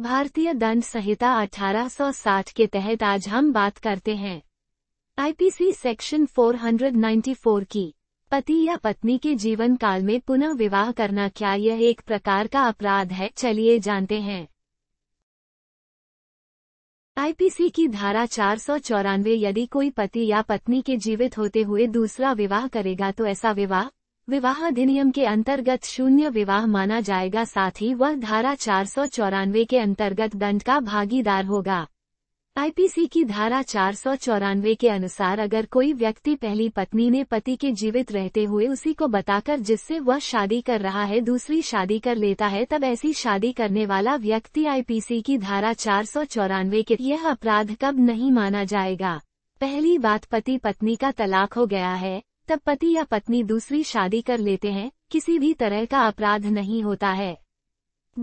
भारतीय दंड संहिता 1860 के तहत आज हम बात करते हैं आईपीसी सेक्शन 494 की पति या पत्नी के जीवन काल में पुनः विवाह करना क्या यह एक प्रकार का अपराध है चलिए जानते हैं आईपीसी की धारा चार यदि कोई पति या पत्नी के जीवित होते हुए दूसरा विवाह करेगा तो ऐसा विवाह विवाह अधिनियम के अंतर्गत शून्य विवाह माना जाएगा साथ ही वह धारा चार के अंतर्गत दंड का भागीदार होगा आईपीसी की धारा चार के अनुसार अगर कोई व्यक्ति पहली पत्नी ने पति के जीवित रहते हुए उसी को बताकर जिससे वह शादी कर रहा है दूसरी शादी कर लेता है तब ऐसी शादी करने वाला व्यक्ति आईपीसी की धारा चार के यह अपराध कब नहीं माना जाएगा पहली बात पति पत्नी का तलाक हो गया है तब पति या पत्नी दूसरी शादी कर लेते हैं किसी भी तरह का अपराध नहीं होता है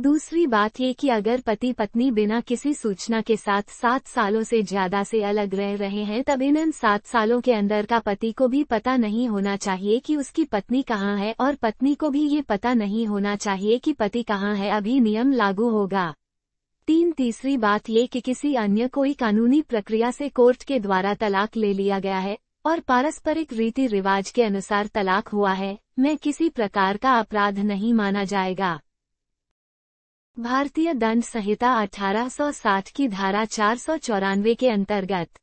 दूसरी बात ये कि अगर पति पत्नी बिना किसी सूचना के साथ सात सालों से ज्यादा से अलग रह रहे हैं तब इन सात सालों के अंदर का पति को भी पता नहीं होना चाहिए कि उसकी पत्नी कहाँ है और पत्नी को भी ये पता नहीं होना चाहिए कि पति कहाँ है अभी नियम लागू होगा तीन तीसरी बात ये कि किसी अन्य कोई कानूनी प्रक्रिया से कोर्ट के द्वारा तलाक ले लिया गया है और पारस्परिक रीति रिवाज के अनुसार तलाक हुआ है में किसी प्रकार का अपराध नहीं माना जाएगा भारतीय दंड संहिता 1860 की धारा चार के अंतर्गत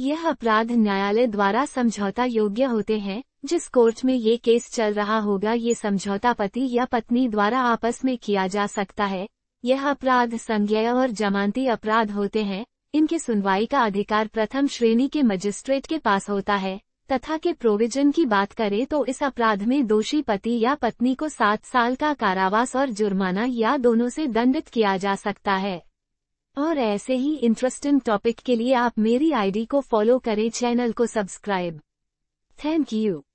यह अपराध न्यायालय द्वारा समझौता योग्य होते हैं जिस कोर्ट में ये केस चल रहा होगा ये समझौता पति या पत्नी द्वारा आपस में किया जा सकता है यह अपराध संज्ञा और जमानती अपराध होते हैं इनकी सुनवाई का अधिकार प्रथम श्रेणी के मजिस्ट्रेट के पास होता है तथा के प्रोविजन की बात करें तो इस अपराध में दोषी पति या पत्नी को सात साल का कारावास और जुर्माना या दोनों से दंडित किया जा सकता है और ऐसे ही इंटरेस्टिंग टॉपिक के लिए आप मेरी आईडी को फॉलो करें चैनल को सब्सक्राइब थैंक यू